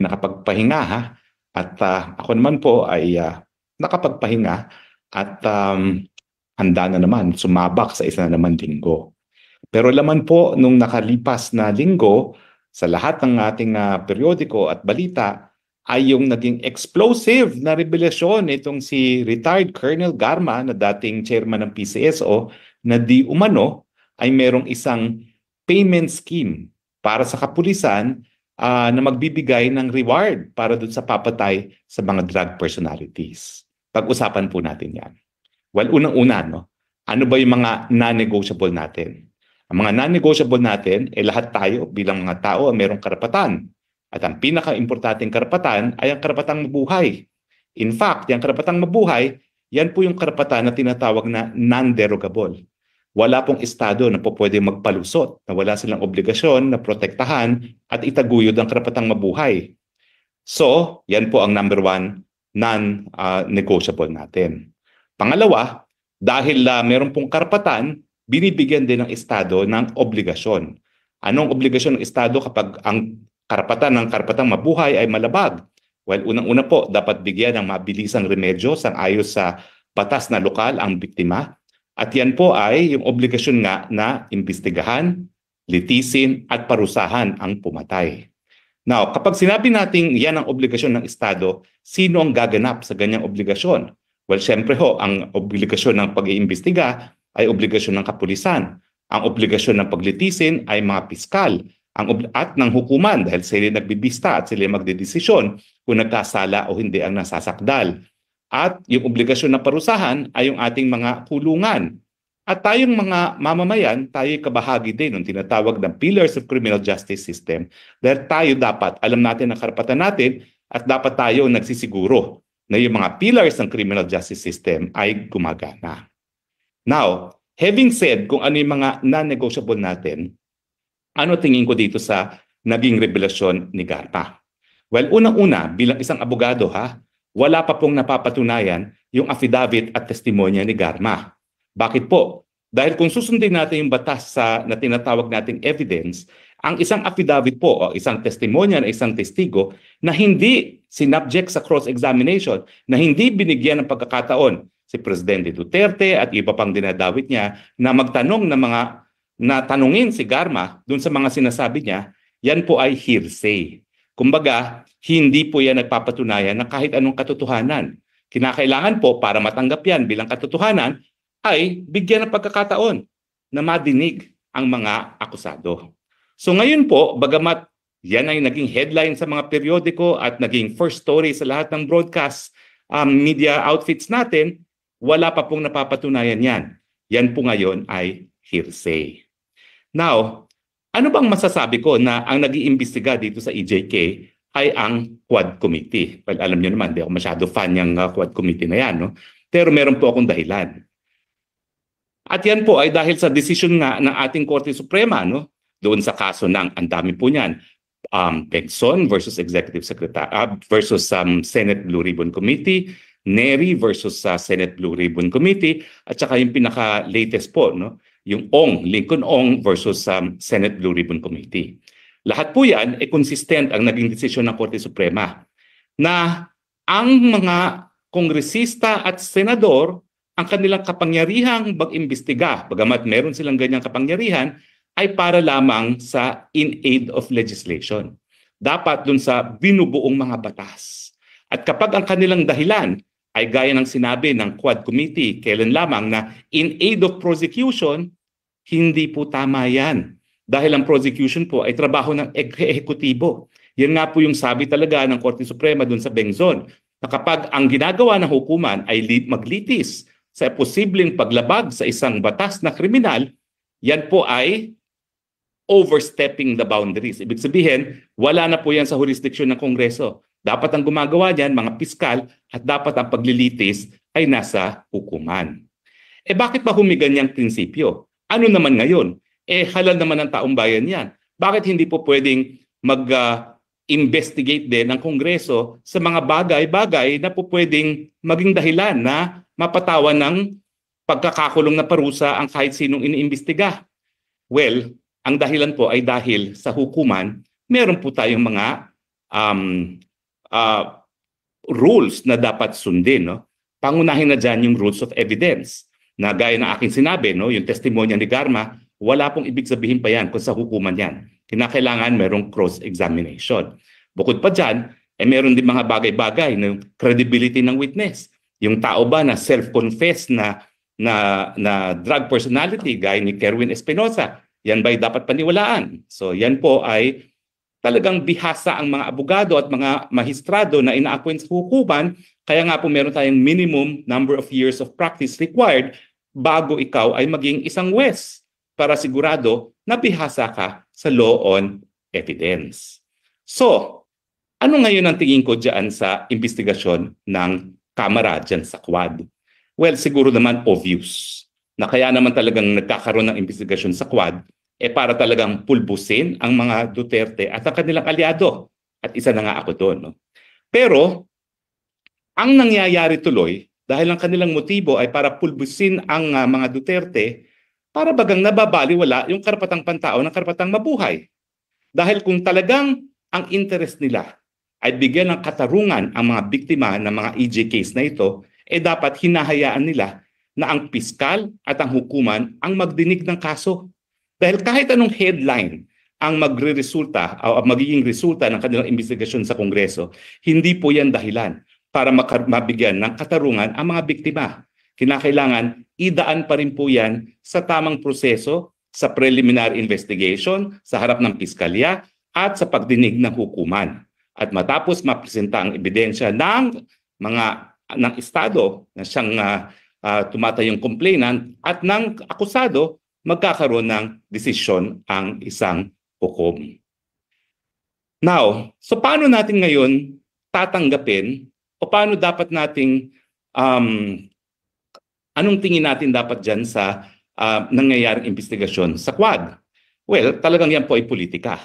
nakapagpahinga ha. At uh, ako naman po ay uh, nakapagpahinga at um, handa na naman sumabak sa isa na naman linggo. Pero laman po nung nakalipas na linggo sa lahat ng ating uh, periodiko at balita ay yung naging explosive na revelasyon itong si retired Colonel Garma na dating chairman ng PCSO na di umano ay merong isang payment scheme para sa kapulisan uh, na magbibigay ng reward para doon sa papatay sa mga drug personalities. Pag-usapan po natin yan. Well, unang-una, no? ano ba yung mga non-negotiable natin? Ang mga non-negotiable natin, eh lahat tayo bilang mga tao ang merong karapatan. At ang pinaka-importanting karapatan ay ang karapatang mabuhay. In fact, yung karapatang mabuhay, yan po yung karapatan na tinatawag na non-derogable wala pong estado na po pwede magpalusot, na wala silang obligasyon na protektahan at itaguyod ang karapatang mabuhay. So, yan po ang number one non-negotiable uh, natin. Pangalawa, dahil uh, meron pong karapatan, binibigyan din ng Estado ng obligasyon. Anong obligasyon ng Estado kapag ang karapatan ng karapatang mabuhay ay malabag? Well, unang-una po, dapat bigyan ng mabilisang remedyo sang ayos sa batas na lokal ang biktima at yan po ay yung obligasyon nga na imbestigahan, litisin at parusahan ang pumatay. Now, kapag sinabi nating yan ang obligasyon ng Estado, sino ang gaganap sa ganyang obligasyon? Well, syempre ho, ang obligasyon ng pag-iimbestiga ay obligasyon ng kapulisan. Ang obligasyon ng paglitisin ay mga piskal ang at ng hukuman dahil sila nagbibista at sila magdedesisyon kung nagkasala o hindi ang nasasakdal. At yung obligasyon ng parusahan ay yung ating mga kulungan. At tayong mga mamamayan, tayo kabahagi din ng tinatawag ng pillars of criminal justice system dahil tayo dapat, alam natin ang karapatan natin at dapat tayo nagsisiguro na yung mga pillars ng criminal justice system ay gumagana. Now, having said kung ano yung mga non-negotiable natin, ano tingin ko dito sa naging revelasyon ni Garpa? Well, unang-una, bilang isang abogado ha, wala pa pong napapatunayan yung affidavit at testimonya ni Garma. Bakit po? Dahil kung susundin natin yung batas sa na tinatawag nating evidence, ang isang affidavit po o isang testimonya ng isang testigo na hindi sinubject sa cross-examination, na hindi binigyan ng pagkakataon si Presidente Duterte at iba pang dinadawit niya na magtanong ng mga na tanungin si Garma doon sa mga sinasabi niya, yan po ay hearsay. Kumbaga, hindi po yan nagpapatunayan na kahit anong katotohanan. Kinakailangan po para matanggap yan bilang katotohanan ay bigyan ng pagkakataon na madinig ang mga akusado. So ngayon po, bagamat yan ay naging headline sa mga periodiko at naging first story sa lahat ng broadcast um, media outfits natin, wala pa pong napapatunayan yan. Yan po ngayon ay hearsay. Now, ano bang masasabi ko na ang nag-iimbestiga dito sa EJK ay ang Quad Committee? Well, alam niyo naman, di ako masyado fan ng ah, Quad Committee na yan. No? Pero meron po akong dahilan. At yan po ay dahil sa decision nga ng ating Korte Suprema no? doon sa kaso ng, ang dami po niyan, um, Benson versus Executive Secretary uh, versus um, Senate Blue Ribbon Committee, NERI versus sa uh, Senate Blue Ribbon Committee at saka yung pinaka latest po no yung Ong, Lincoln Ong versus um, Senate Blue Ribbon Committee. Lahat po yan ay eh, consistent ang naging desisyon ng Korte Suprema na ang mga kongresista at senador ang kanilang kapangyarihang mag-imbestiga, bagamat meron silang ganyang kapangyarihan, ay para lamang sa in aid of legislation. Dapat dun sa binubuong mga batas. At kapag ang kanilang dahilan ay gaya ng sinabi ng Quad Committee kailan lamang na in aid of prosecution, hindi po tama yan. Dahil ang prosecution po ay trabaho ng ehekutibo. Yan nga po yung sabi talaga ng Korte Suprema dun sa Bengzon na kapag ang ginagawa ng hukuman ay maglitis sa posibleng paglabag sa isang batas na kriminal, yan po ay overstepping the boundaries. Ibig sabihin, wala na po yan sa jurisdiction ng Kongreso. Dapat ang gumagawa niyan, mga piskal, at dapat ang paglilitis ay nasa hukuman. E bakit ba humiganyang prinsipyo? Ano naman ngayon? Eh halal naman ng taong bayan yan. Bakit hindi po pwedeng mag-investigate ah, uh, din ng Kongreso sa mga bagay-bagay na po pwedeng maging dahilan na mapatawan ng pagkakakulong na parusa ang kahit sinong iniimbestiga? Well, ang dahilan po ay dahil sa hukuman, meron po tayong mga um, uh, rules na dapat sundin. No? Pangunahin na dyan yung rules of evidence na gaya ng aking sinabi, no, yung testimonya ni Garma, wala pong ibig sabihin pa yan kung sa hukuman yan. Kinakailangan merong cross-examination. Bukod pa dyan, eh, meron din mga bagay-bagay ng credibility ng witness. Yung tao ba na self-confess na, na, na drug personality, gaya ni Kerwin Espinosa, yan ba'y dapat paniwalaan? So yan po ay talagang bihasa ang mga abogado at mga mahistrado na ina sa hukuman, kaya nga po meron tayong minimum number of years of practice required bago ikaw ay maging isang wes para sigurado na bihasa ka sa law on evidence. So, ano ngayon ang tingin ko dyan sa investigasyon ng Kamara dyan sa Quad? Well, siguro naman obvious na kaya naman talagang nagkakaroon ng investigasyon sa Quad eh para talagang pulbusin ang mga Duterte at ang kanilang aliado. At isa na nga ako doon. No? Pero, ang nangyayari tuloy dahil ang kanilang motibo ay para pulbusin ang uh, mga Duterte para bagang nababaliwala yung karapatang pantao ng karapatang mabuhay. Dahil kung talagang ang interest nila ay bigyan ng katarungan ang mga biktima ng mga EJ case na ito, eh dapat hinahayaan nila na ang piskal at ang hukuman ang magdinig ng kaso. Dahil kahit anong headline ang magre-resulta o ah, magiging resulta ng kanilang investigasyon sa Kongreso, hindi po yan dahilan para mabigyan ng katarungan ang mga biktima. Kinakailangan idaan pa rin po yan sa tamang proseso, sa preliminary investigation, sa harap ng piskalya, at sa pagdinig ng hukuman. At matapos mapresenta ang ebidensya ng mga ng estado na siyang uh, uh, tumatayong complainant at ng akusado, magkakaroon ng desisyon ang isang hukom. Now, so paano natin ngayon tatanggapin o paano dapat nating um, anong tingin natin dapat dyan sa uh, nangyayaring investigasyon sa Quad? Well, talagang yan po ay politika.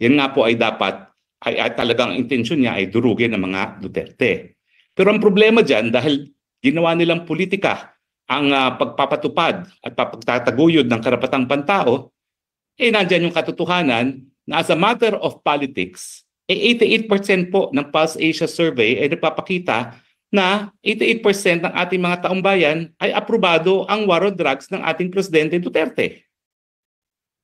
Yan nga po ay dapat, ay, ay talagang intensyon niya ay durugin ng mga Duterte. Pero ang problema dyan, dahil ginawa nilang politika ang uh, pagpapatupad at pagtataguyod ng karapatang pantao, eh nandyan yung katotohanan na as a matter of politics, 88% eh, po ng Pulse Asia survey ay nagpapakita na 88% ng ating mga taong bayan ay aprobado ang war on drugs ng ating Presidente Duterte.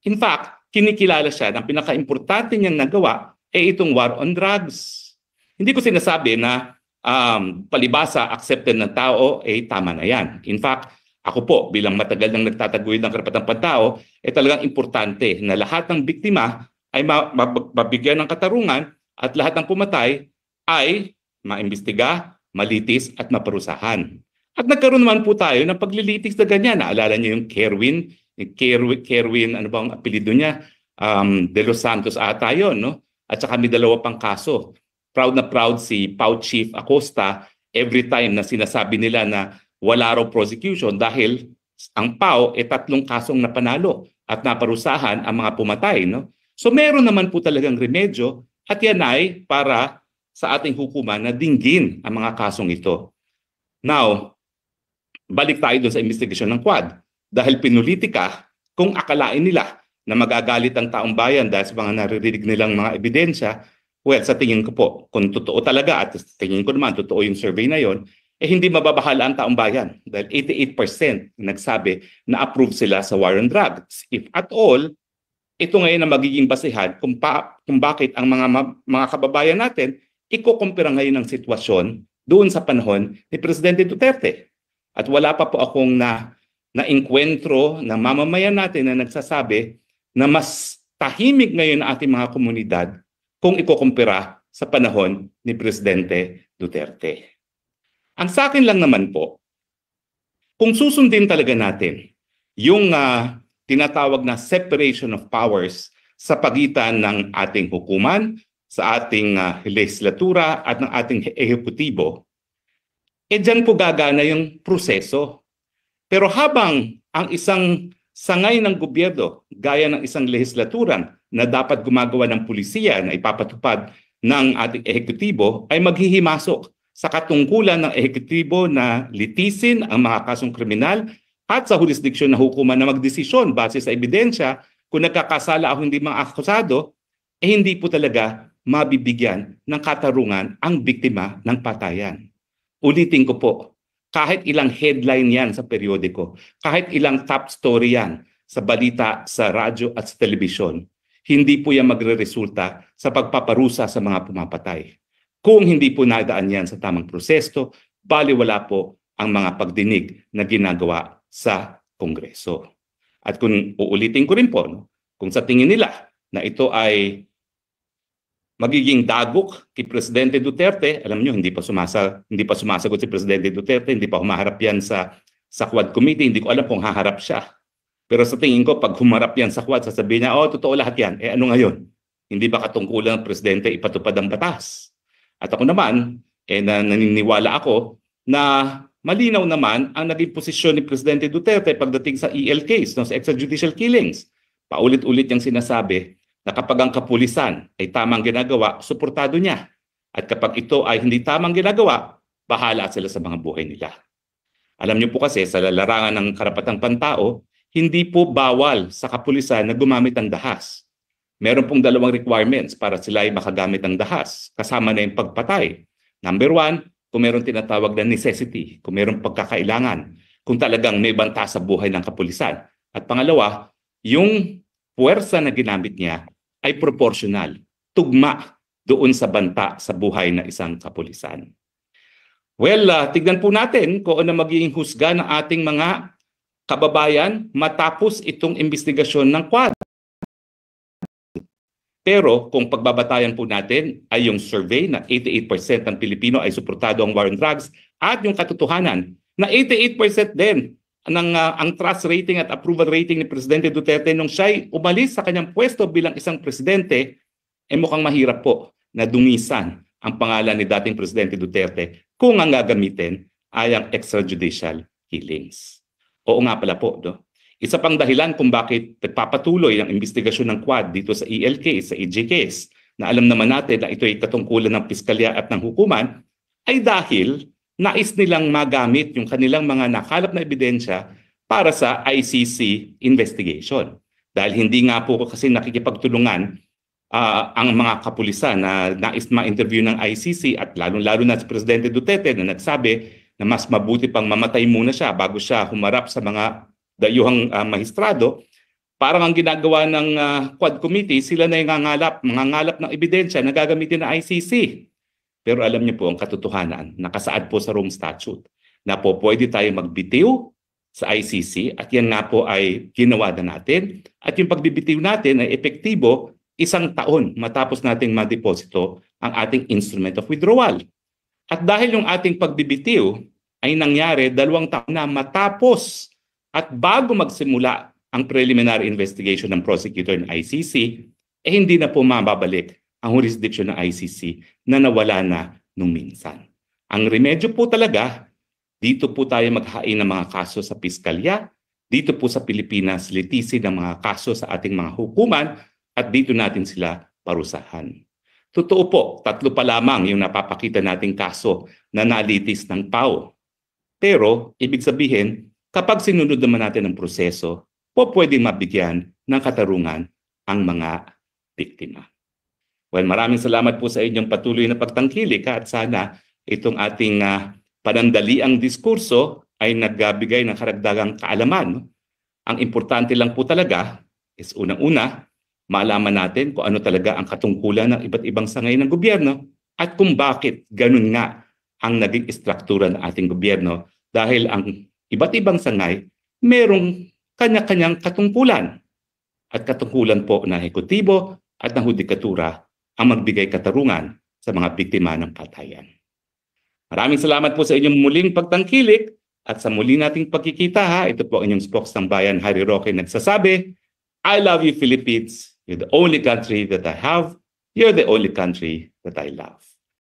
In fact, kinikilala siya ng pinaka-importante niyang nagawa ay itong war on drugs. Hindi ko sinasabi na um, palibasa accepted ng tao, ay eh, tama na yan. In fact, ako po bilang matagal nang nagtataguyod ng karapatang pantao, ay eh, talagang importante na lahat ng biktima ay mabigyan ng katarungan at lahat ng pumatay ay maimbestiga, malitis at maparusahan. At nagkaroon naman po tayo ng paglilitis na ganyan. Naalala niyo yung Kerwin, Kerwin, Kerwin ano ba ang apelido niya? Um, De Los Santos ata yun, no? At saka may dalawa pang kaso. Proud na proud si Pau Chief Acosta every time na sinasabi nila na wala raw prosecution dahil ang Pau ay eh, tatlong kasong napanalo at naparusahan ang mga pumatay. No? So meron naman po talagang remedyo at yan ay para sa ating hukuman na dinggin ang mga kasong ito. Now, balik tayo doon sa investigation ng Quad. Dahil pinuliti ka kung akalain nila na magagalit ang taong bayan dahil sa mga naririnig nilang mga ebidensya, well, sa tingin ko po, kung totoo talaga at sa tingin ko naman totoo yung survey na yon, eh hindi mababahala ang taong bayan dahil 88% nagsabi na approve sila sa war on drugs. If at all, ito ngayon ang magiging basihan kung, pa, kung bakit ang mga, mga kababayan natin ikukumpira ngayon ng sitwasyon doon sa panahon ni Presidente Duterte. At wala pa po akong na naengkwentro ng na mamamayan natin na nagsasabi na mas tahimik ngayon ang ating mga komunidad kung ikukumpira sa panahon ni Presidente Duterte. Ang sa akin lang naman po, kung susundin talaga natin yung uh, tinatawag na separation of powers sa pagitan ng ating hukuman, sa ating uh, legislatura at ng ating ehekutibo, E dyan po gagana yung proseso. Pero habang ang isang sangay ng gobyerno, gaya ng isang lehislaturan na dapat gumagawa ng pulisiya na ipapatupad ng ating ehekutibo, ay maghihimasok sa katungkulan ng ehekutibo na litisin ang mga kasong kriminal at sa jurisdiction na hukuman na magdesisyon base sa ebidensya kung nagkakasala o hindi mga akusado, eh hindi po talaga mabibigyan ng katarungan ang biktima ng patayan. Ulitin ko po, kahit ilang headline yan sa periodiko, kahit ilang top story yan sa balita, sa radyo at sa telebisyon, hindi po yan magre-resulta sa pagpaparusa sa mga pumapatay. Kung hindi po nadaan yan sa tamang proseso, baliwala po ang mga pagdinig na ginagawa sa Kongreso. At kung uulitin ko rin po, no, kung sa tingin nila na ito ay magiging dagok kay Presidente Duterte, alam niyo hindi pa, sumasa, hindi pa sumasagot si Presidente Duterte, hindi pa humaharap yan sa, sa Quad Committee, hindi ko alam kung haharap siya. Pero sa tingin ko, pag humarap yan sa Quad, sasabihin niya, oh, totoo lahat yan. Eh ano ngayon? Hindi ba katungkulan ng Presidente ipatupad ang batas? At ako naman, eh na, naniniwala ako na malinaw naman ang naging posisyon ni Presidente Duterte pagdating sa EL case, no, sa extrajudicial killings. Paulit-ulit niyang sinasabi na kapag ang kapulisan ay tamang ginagawa, suportado niya. At kapag ito ay hindi tamang ginagawa, bahala sila sa mga buhay nila. Alam niyo po kasi sa larangan ng karapatang pantao, hindi po bawal sa kapulisan na gumamit ng dahas. Meron pong dalawang requirements para sila ay makagamit ng dahas, kasama na yung pagpatay. Number one, kung meron tinatawag na necessity, kung meron pagkakailangan, kung talagang may banta sa buhay ng kapulisan. At pangalawa, yung puwersa na ginamit niya ay proportional, tugma doon sa banta sa buhay ng isang kapulisan. Well, uh, tignan po natin kung ano magiging husga ng ating mga kababayan matapos itong investigasyon ng quad. Pero kung pagbabatayan po natin ay yung survey na 88% ng Pilipino ay suportado ang war on drugs at yung katotohanan na 88% din ng uh, ang trust rating at approval rating ni Presidente Duterte nung siya umalis sa kanyang pwesto bilang isang presidente, eh mukhang mahirap po na dungisan ang pangalan ni dating Presidente Duterte kung ang gagamitin ay ang extrajudicial killings. Oo nga pala po, no? Isa pang dahilan kung bakit nagpapatuloy ang investigasyon ng Quad dito sa ELK, sa EJ case, na alam naman natin na ito ay katungkulan ng piskalya at ng hukuman, ay dahil nais nilang magamit yung kanilang mga nakalap na ebidensya para sa ICC investigation. Dahil hindi nga po kasi nakikipagtulungan uh, ang mga kapulisan na nais ma-interview ng ICC at lalong lalo na si Presidente Duterte na nagsabi na mas mabuti pang mamatay muna siya bago siya humarap sa mga dayuhang uh, mahistrado, parang ang ginagawa ng uh, Quad Committee, sila na yung ngangalap, mangangalap ng ebidensya na gagamitin ng ICC. Pero alam niyo po ang katotohanan, nakasaad po sa Rome Statute na po pwede tayo magbitiw sa ICC at yan nga po ay ginawa na natin. At yung pagbibitiw natin ay epektibo isang taon matapos nating madeposito ang ating instrument of withdrawal. At dahil yung ating pagbibitiw ay nangyari dalawang taon na matapos at bago magsimula ang preliminary investigation ng prosecutor ng ICC, eh hindi na po mababalik ang jurisdiction ng ICC na nawala na nung minsan. Ang remedyo po talaga, dito po tayo maghain ng mga kaso sa piskalya, dito po sa Pilipinas litisi ng mga kaso sa ating mga hukuman at dito natin sila parusahan. Totoo po, tatlo pa lamang yung napapakita nating kaso na nalitis ng PAO. Pero, ibig sabihin, Kapag sinunod naman natin ang proseso, po pwede mabigyan ng katarungan ang mga biktima. Well, maraming salamat po sa inyong patuloy na pagtangkilik at sana itong ating uh, panandaliang diskurso ay nagbigay ng karagdagang kaalaman. Ang importante lang po talaga is unang-una, malaman natin kung ano talaga ang katungkulan ng iba't ibang sangay ng gobyerno at kung bakit ganun nga ang naging istruktura ng ating gobyerno dahil ang iba't ibang sangay, merong kanya-kanyang katungkulan. At katungkulan po ng ekutibo at ng hudikatura ang magbigay katarungan sa mga biktima ng patayan. Maraming salamat po sa inyong muling pagtangkilik at sa muli nating pagkikita ha. Ito po inyong spokes ng bayan, Harry Roque, nagsasabi, I love you Philippines. You're the only country that I have. You're the only country that I love.